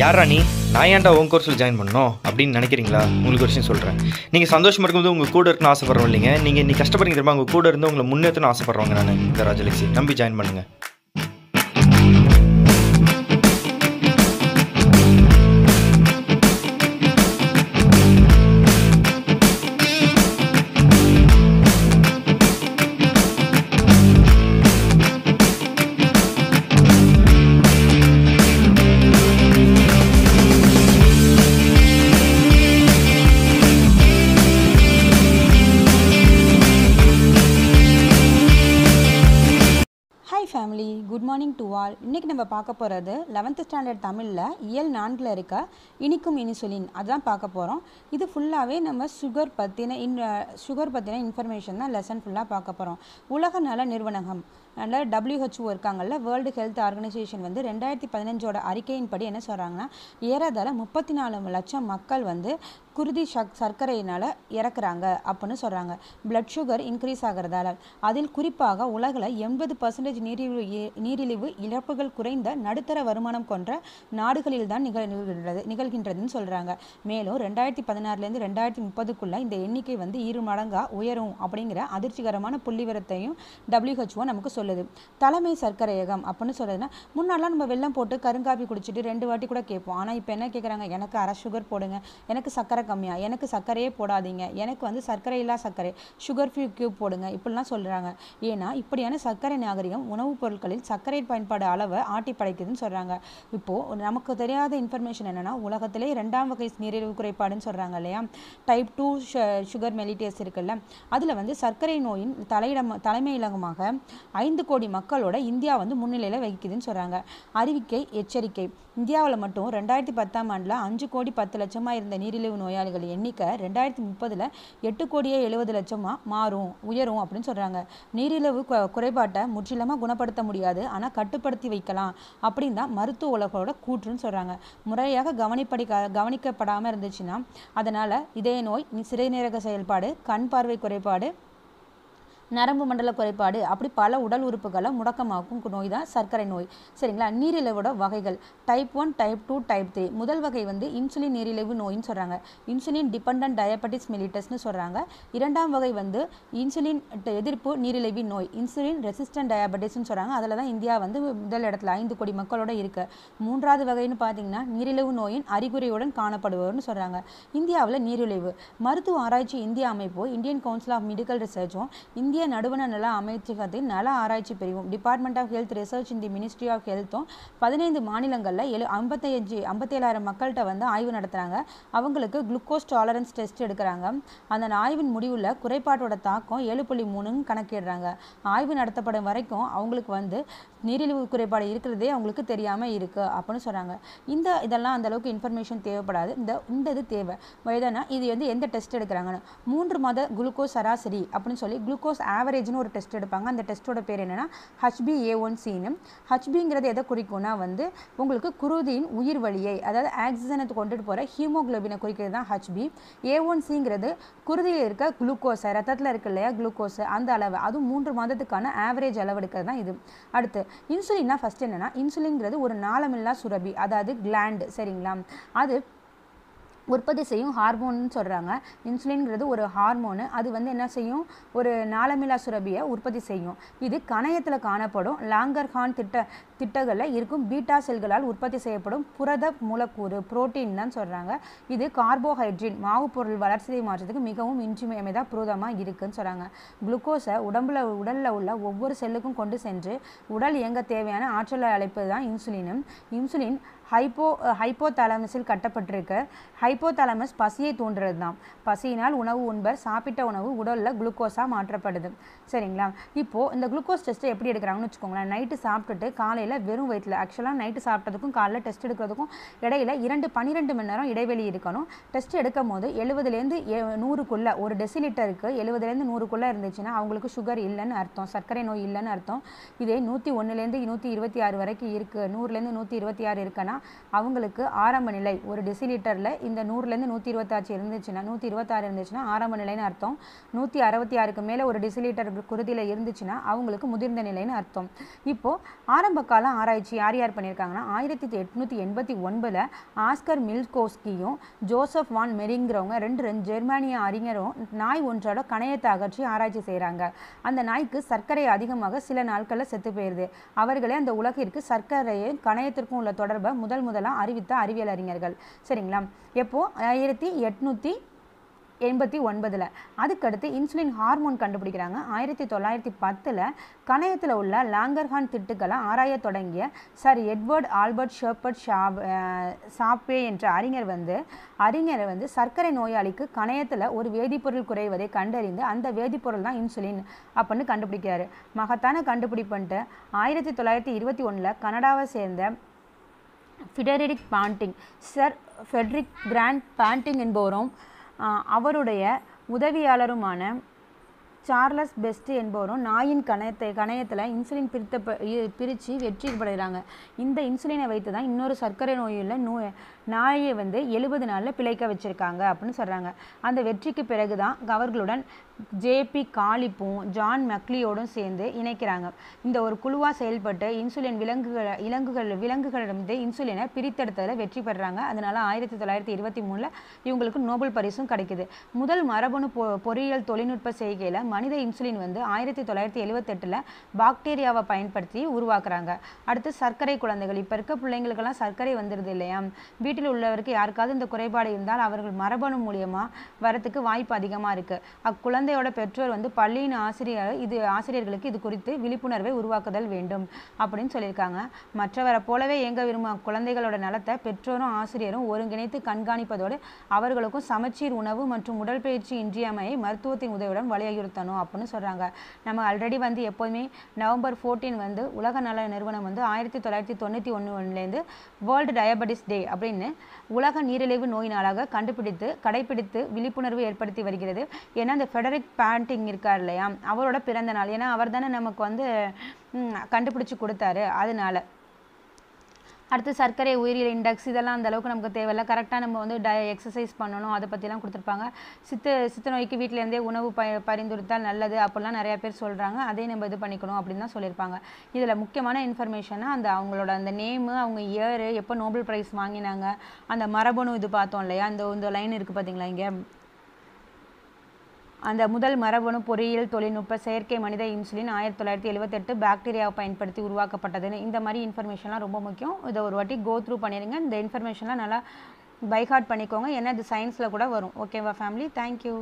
யாரா நீ நான் ஏன்டா உன் கோர்ஸில் ஜாயின் பண்ணோம் அப்படின்னு நினைக்கிறீங்களா உங்களுக்கு ஒரு விஷயம் சொல்கிறேன் நீங்கள் சந்தோஷமாக இருக்கும்போது உங்கள் கூட இருக்கணும் ஆசைப்படுறோம் இல்லைங்க நீங்கள் நீ கஷ்டப்படுறீங்க தெரியுமா உங்கள் கூட இருந்து உங்களை முன்னேற்றணும் ஆசைப்படுறவங்க நான் இந்த ராஜலட்சுமி நம்பி ஜாயின் பண்ணுங்கள் ஆல் இன்றைக்கி நம்ம பார்க்க போகிறது லெவன்த்து ஸ்டாண்டர்ட் தமிழில் இயல் நான்கில் இருக்க இனிக்கும் இனிசுலின் அதுதான் பார்க்க போகிறோம் இது ஃபுல்லாகவே நம்ம சுகர் பற்றின இன் சுகர் பற்றின இன்ஃபர்மேஷன் தான் லெசன் ஃபுல்லாக பார்க்க போகிறோம் உலக நல நிறுவனகம் அண்ட் டபிள்யூஹெச்ஓ இருக்காங்கல்ல வேர்ல்டு ஹெல்த் ஆர்கனைசேஷன் வந்து ரெண்டாயிரத்தி பதினஞ்சோட அறிக்கையின்படி என்ன சொல்கிறாங்கன்னா ஏறதால முப்பத்தி நாலு லட்சம் மக்கள் வந்து குருதி சக் சர்க்கரையினால் இறக்குறாங்க அப்படின்னு சொல்கிறாங்க பிளட் சுகர் இன்க்ரீஸ் ஆகிறதால அதில் குறிப்பாக உலகில் எண்பது பர்சன்டேஜ் நீரிழிவு நீரிழிவு இழப்புகள் குறைந்த நடுத்தர வருமானம் கொன்ற நாடுகளில் தான் நிகழ்கின்றது நிகழ்கின்றதுன்னு சொல்கிறாங்க மேலும் ரெண்டாயிரத்தி பதினாறுலேருந்து ரெண்டாயிரத்தி முப்பதுக்குள்ளே இந்த எண்ணிக்கை வந்து இரு மடங்காக உயரும் அப்படிங்கிற அதிர்ச்சிகரமான புள்ளிவரத்தையும் டபிள்யூஹெச்ஓ நமக்கு சொல்லுது தலைமை சர்க்கரையகம் அப்படின்னு சொல்கிறதுனா முன்னாடிலாம் நம்ம வெள்ளம் போட்டு கருங்காப்பி குடிச்சிட்டு ரெண்டு வாட்டி கூட கேட்போம் ஆனால் இப்போ என்ன கேட்குறாங்க எனக்கு அரை சுகர் போடுங்க எனக்கு சர்க்கரை கம்மியாக எனக்கு சர்க்கரையே போடாதீங்க எனக்கு வந்து சர்க்கரை இல்லா சர்க்கரை சுகர் ஃப்ரீ கியூப் போடுங்க இப்படிலாம் சொல்கிறாங்க ஏன்னா இப்படியான சர்க்கரை நாகரிகம் உணவுப் பொருட்களில் சர்க்கரை பயன்பாடு அளவை ஆட்டி படைக்குதுன்னு சொல்கிறாங்க இப்போது நமக்கு தெரியாத இன்ஃபர்மேஷன் என்னென்னா உலகத்திலே ரெண்டாம் வகை நீரிழிவு குறைபாடுன்னு சொல்கிறாங்க இல்லையா டைப் டூ சுகர் மெலிட்டியஸ் இருக்குல்ல அதில் வந்து சர்க்கரை நோயின் தலையிடம் தலைமையிலகமாக ஐந்து கோடி மக்களோட இந்தியா வந்து முன்னிலையில் வகிக்குதுன்னு சொல்கிறாங்க அறிவிக்கை எச்சரிக்கை இந்தியாவில் மட்டும் ரெண்டாயிரத்தி பத்தாம் ஆண்டில் அஞ்சு கோடி பத்து லட்சமாக இருந்த நீரிழிவு நோய் நோயாளிகள் எண்ணிக்கை ரெண்டாயிரத்தி முப்பதில் எட்டு கோடியே எழுபது லட்சமாக மாறும் உயரும் அப்படின்னு சொல்கிறாங்க நீரிழிவு குறைபாட்டை முற்றிலுமாக குணப்படுத்த முடியாது ஆனால் கட்டுப்படுத்தி வைக்கலாம் அப்படின் தான் மருத்துவ உலகோட கூற்றுன்னு சொல்கிறாங்க முறையாக கவனிப்படி கவனிக்கப்படாமல் இருந்துச்சுன்னா அதனால் இதய நோய் சிறுநீரக செயல்பாடு கண் பார்வை குறைபாடு நரம்பு மண்டல குறைபாடு அப்படி பல உடல் உறுப்புகளை முடக்கமாக்கும் நோய் தான் சர்க்கரை நோய் சரிங்களா நீரிழிவோட வகைகள் type one type two type three முதல் வகை வந்து இன்சுலின் நீரிழிவு நோயின்னு சொல்கிறாங்க இன்சுலின் டிபெண்டன்ட் டயபெட்டிஸ் மிலிட்டஸ்னு சொல்கிறாங்க இரண்டாம் வகை வந்து இன்சுலின் எதிர்ப்பு நீரிழிவு நோய் இன்சுலின் ரெசிஸ்டன்ட் டயபெட்டிஸ்னு சொல்கிறாங்க அதில் தான் இந்தியா வந்து முதல் இடத்துல ஐந்து கோடி மக்களோட இருக்கு மூன்றாவது வகைன்னு பார்த்தீங்கன்னா நீரிழிவு நோயின் அறிகுறியுடன் காணப்படுவோர்னு சொல்கிறாங்க இந்தியாவில் நீரிழிவு மருத்துவ ஆராய்ச்சி இந்தியா அமைப்பு இந்தியன் கவுன்சில் ஆஃப் மெடிக்கல் ரிசர்ச்சும் இந்திய இந்திய நடுவண நல அமைச்சகத்தின் நல ஆராய்ச்சி பிரிவும் department of health research in the ministry of ஹெல்த்தும் பதினைந்து மாநிலங்களில் எழு ஐம்பத்தஞ்சு ஐம்பத்தேழாயிரம் மக்கள்கிட்ட வந்து ஆய்வு நடத்துகிறாங்க அவங்களுக்கு குளுக்கோஸ் டாலரன்ஸ் டெஸ்ட் எடுக்கிறாங்க அந்த ஆய்வின் முடிவில் குறைபாட்டோட தாக்கம் ஏழு புள்ளி மூணுன்னு கணக்கிடுறாங்க ஆய்வு நடத்தப்படும் வரைக்கும் அவங்களுக்கு வந்து நீரிழிவு குறைபாடு இருக்கிறதே அவங்களுக்கு தெரியாமல் இருக்குது அப்படின்னு சொல்கிறாங்க இந்த இதெல்லாம் அந்தளவுக்கு இன்ஃபர்மேஷன் தேவைப்படாது இந்த இந்த இது தேவை வயதானா இது வந்து எந்த டெஸ்ட் எடுக்கிறாங்கன்னு மூன்று மாத குளுக்கோஸ் சராசரி அப்படின்னு சொல்லி குளுக்கோஸ் ஆவரேஜ்னு ஒரு டெஸ்ட் எடுப்பாங்க அந்த டெஸ்ட்டோட பேர் என்னென்னா ஹச்பி ஏ ஒன் சின்னு ஹச்பிங்கிறது எதை குறிக்கும்னா வந்து உங்களுக்கு குருதியின் உயிர் வழியை அதாவது ஆக்சிஜனை கொண்டுட்டு போகிற ஹீமோக்ளோபினை குறிக்கிறது தான் ஹச்பி ஏ ஒன் சிங்கிறது குருதியில் இருக்க குளுக்கோஸை ரத்தத்தில் இருக்க இல்லையா குளுக்கோஸு அந்த அளவு அதுவும் மூன்று மாதத்துக்கான ஆவரேஜ் அளவு எடுக்கிறது தான் இது அடுத்து இன்சுலின்னா ஃபஸ்ட் என்னென்னா இன்சுலின்கிறது ஒரு நாளமில்லா சுரபி அதாவது கிளாண்டு சரிங்களா அது உற்பத்தி செய்யும் ஹார்மோன்னு சொல்கிறாங்க இன்சுலின்ங்கிறது ஒரு ஹார்மோனு அது வந்து என்ன செய்யும் ஒரு நாளமிலா சுரபியை உற்பத்தி செய்யும் இது கணையத்தில் காணப்படும் லாங்கர்ஹான் திட்ட திட்டங்களில் இருக்கும் பீட்டா செல்களால் உற்பத்தி செய்யப்படும் புரத மூலக்கூறு புரோட்டீன் தான் சொல்கிறாங்க இது கார்போஹைட்ரேட் மாவு பொருள் வளர்ச்சியை மாற்றத்துக்கு மிகவும் இன்றிமையமைதாக புரதமாக இருக்குதுன்னு சொல்கிறாங்க குளுக்கோஸை உடம்புல உடலில் உள்ள ஒவ்வொரு செல்லுக்கும் கொண்டு சென்று உடல் இயங்க தேவையான ஆற்றலை அழைப்பது தான் இன்சுலினும் இன்சுலின் ஹைப்போ ஹைப்போ ஹைப்போதாலமஸில் கட்டப்பட்டிருக்க ஹைப்போதாலமஸ் பசியை தூண்டுறது தான் பசியினால் உணவு உண்பர் சாப்பிட்ட உணவு உடலில் குளுக்கோஸாக மாற்றப்படுது சரிங்களா இப்போது இந்த குளுக்கோஸ் டெஸ்ட்டை எப்படி எடுக்கிறாங்கன்னு வச்சுக்கோங்களேன் நைட்டு சாப்பிட்டுட்டு காலையில் வெறும் வயிற்றில் ஆக்சுவலாக நைட்டு சாப்பிட்டதுக்கும் காலையில் டெஸ்ட் எடுக்கிறதுக்கும் இடையில இரண்டு பன்னிரெண்டு மணி நேரம் இடைவெளி இருக்கணும் டெஸ்ட் எடுக்கும் போது எழுபதுலேருந்து நூறுக்குள்ளே ஒரு டெசிலிட்டருக்கு எழுபதுலேருந்து நூறுக்குள்ளே இருந்துச்சுன்னா அவங்களுக்கு சுகர் இல்லைன்னு அர்த்தம் சர்க்கரை நோய் இல்லைன்னு அர்த்தம் இதே நூற்றி ஒன்றுலேருந்து நூற்றி இருபத்தி ஆறு வரைக்கும் இருக்குது நூறுலேருந்து நூற்றி இருபத்தி ஆறு இருக்குன்னா அவங்களுக்கு ஆரம்ப நிலை ஒரு டெசிலிட்டரில் இந்த நூறுலேருந்து நூற்றி இருபத்தாச்சு இருந்துச்சுன்னா நூற்றி இருபத்தாறு இருந்துச்சுன்னா ஆரம்ப நிலைன்னு அர்த்தம் நூற்றி அறுபத்தி ஆறுக்கு மேலே ஒரு டெசிலிட்டர் குருதியில் இருந்துச்சுன்னா அவங்களுக்கு முதிர்ந்த நிலைன்னு அர்த்தம் இப்போது ஆரம்ப கால ஆராய்ச்சி யார் யார் பண்ணியிருக்காங்கன்னா ஆயிரத்தி எட்நூற்றி எண்பத்தி ஒன்பதில் ஆஸ்கர் மில்கோஸ்கியும் ஜோசப் வான் மெரிங்கிறவங்க ரெண்டு ரெண்டு ஜெர்மானிய அறிஞரும் நாய் ஒன்றோட கணையத்தை அகற்றி ஆராய்ச்சி செய்கிறாங்க அந்த நாய்க்கு சர்க்கரை அதிகமாக சில நாட்களில் செத்து போயிடுது அவர்களே அந்த உலகிற்கு சர்க்கரையும் கணையத்திற்கும் உள்ள தொடர்பை முதல் முதலாக அறிவித்த அறிவியல் அறிஞர்கள் சரிங்களா எப்போது ஆயிரத்தி எட்நூற்றி எண்பத்தி ஒன்பதில் அதுக்கடுத்து இன்சுலின் ஹார்மோன் கண்டுபிடிக்கிறாங்க ஆயிரத்தி தொள்ளாயிரத்தி பத்தில் கணையத்தில் உள்ள லாங்கர்ஹான் திட்டுக்களை ஆராய தொடங்கிய சார் எட்வர்ட் ஆல்பர்ட் ஷெர்பர்ட் ஷாப் சாப்பே என்ற அறிஞர் வந்து அறிஞர் வந்து சர்க்கரை நோயாளிக்கு கணையத்தில் ஒரு வேதிப்பொருள் குறைவதை கண்டறிந்து அந்த வேதிப்பொருள் தான் இன்சுலின் அப்படின்னு கண்டுபிடிக்கிறாரு மகத்தான கண்டுபிடிப்புன்ட்டு ஆயிரத்தி தொள்ளாயிரத்தி இருபத்தி ஒன்றில் கனடாவை சேர்ந்த Frederick Banting sir Frederick Grant Banting என்பவரும் அவருடைய உதவியாளருமான சார்லஸ் பெஸ்ட் என்பவரும் நாயின் கணத்தை கணையத்தில் இன்சுலின் பிரித்த பிரித்து வெற்றி படைகிறாங்க இந்த இன்சுலினை வைத்து தான் இன்னொரு சர்க்கரை நோயுள்ள நோய் நாயை வந்து எழுபது நாளில் பிழைக்க வச்சுருக்காங்க அப்படின்னு சொல்கிறாங்க அந்த வெற்றிக்கு பிறகு தான் அவர்களுடன் ஜேபி காலிப்பும் ஜான் மக்லியோடும் சேர்ந்து இணைக்கிறாங்க இந்த ஒரு குழுவாக செயல்பட்டு இன்சுலின் விலங்குகளை இலங்குகள் விலங்குகளிடமிருந்து இன்சுலினை பிரித்தெடுத்ததில் வெற்றி பெறுறாங்க அதனால் ஆயிரத்தி தொள்ளாயிரத்தி இருபத்தி மூணில் இவங்களுக்கு நோபல் பரிசும் கிடைக்குது முதல் மரபணு பொ பொறியியல் தொழில்நுட்ப செய்கையில் மனித இன்சுலின் வந்து ஆயிரத்தி தொள்ளாயிரத்தி எழுவத்தெட்டில் பாக்டீரியாவை பயன்படுத்தி உருவாக்குறாங்க அடுத்து சர்க்கரை குழந்தைகள் இப்போ இருக்க பிள்ளைங்களுக்கெல்லாம் சர்க்கரை வந்துடுது இல்லையா வீட்டு வீட்டில் உள்ளவருக்கு யாருக்காவது இந்த குறைபாடு இருந்தால் அவர்கள் மரபணு மூலியமாக வரத்துக்கு வாய்ப்பு அதிகமாக இருக்குது அக்குழந்தையோட பெற்றோர் வந்து பள்ளியின் ஆசிரியர் இது ஆசிரியர்களுக்கு இது குறித்து விழிப்புணர்வை உருவாக்குதல் வேண்டும் அப்படின்னு சொல்லியிருக்காங்க மற்றவரை போலவே இயங்க விரும்பும் குழந்தைகளோட நலத்தை பெற்றோரும் ஆசிரியரும் ஒருங்கிணைத்து கண்காணிப்பதோடு அவர்களுக்கும் சமச்சீர் உணவு மற்றும் உடற்பயிற்சி இன்றியமையை மருத்துவத்தின் உதவியுடன் வலியுறுத்தணும் அப்படின்னு சொல்கிறாங்க நம்ம ஆல்ரெடி வந்து எப்போதுமே நவம்பர் ஃபோர்டீன் வந்து உலக நல நிறுவனம் வந்து ஆயிரத்தி தொள்ளாயிரத்தி தொண்ணூற்றி ஒன்றுலேருந்து வேர்ல்டு டயபெட்டிஸ் டே அப்படின்னு உலக நீரிழிவு நோய் நாளாக கண்டுபிடித்து கடைபிடித்து விழிப்புணர்வு ஏற்படுத்தி வருகிறது ஏன்னா அந்த ஃபெடரிக் பேண்டிங் இருக்கார் இல்லையா அவரோட பிறந்த நாள் ஏன்னா அவர் தானே நமக்கு வந்து கண்டுபிடிச்சி கொடுத்தாரு அதனால அடுத்து சர்க்கரை உயிரியல் இண்டெக்ஸ் இதெல்லாம் அந்தளவுக்கு நமக்கு தேவையில்ல கரெக்டாக நம்ம வந்து டய எக்ஸசைஸ் பண்ணணும் அதை பற்றிலாம் கொடுத்துருப்பாங்க சித்து சித்த நோய்க்கு வீட்டிலேருந்தே உணவு ப பரிந்துரைத்தால் நல்லது அப்படிலாம் நிறையா பேர் சொல்கிறாங்க அதே நம்ம இது பண்ணிக்கணும் அப்படின்னு தான் சொல்லியிருப்பாங்க இதில் முக்கியமான இன்ஃபர்மேஷனாக அந்த அவங்களோட அந்த நேமு அவங்க இயரு எப்போ நோபல் ப்ரைஸ் வாங்கினாங்க அந்த மரபணு இது பார்த்தோம் இல்லையா அந்த இந்த லைன் இருக்குது பார்த்தீங்களா இங்கே அந்த முதல் மரபணு பொறியியல் தொழில்நுட்ப செயற்கை மனித இன்சுலின் ஆயிரத்தி தொள்ளாயிரத்தி எழுபத்தெட்டு பாக்டீரியாவை பயன்படுத்தி உருவாக்கப்பட்டதுன்னு இந்த மாதிரி இன்ஃபர்மேஷன்லாம் ரொம்ப முக்கியம் இதை ஒரு வாட்டி கோ த்ரூ பண்ணிடுங்க இந்த இன்ஃபர்மேஷன்லாம் நல்லா பைஹார்ட் பண்ணிக்கோங்க ஏன்னா இது சயின்ஸில் கூட வரும் ஓகேவா ஃபேமிலி தேங்க்யூ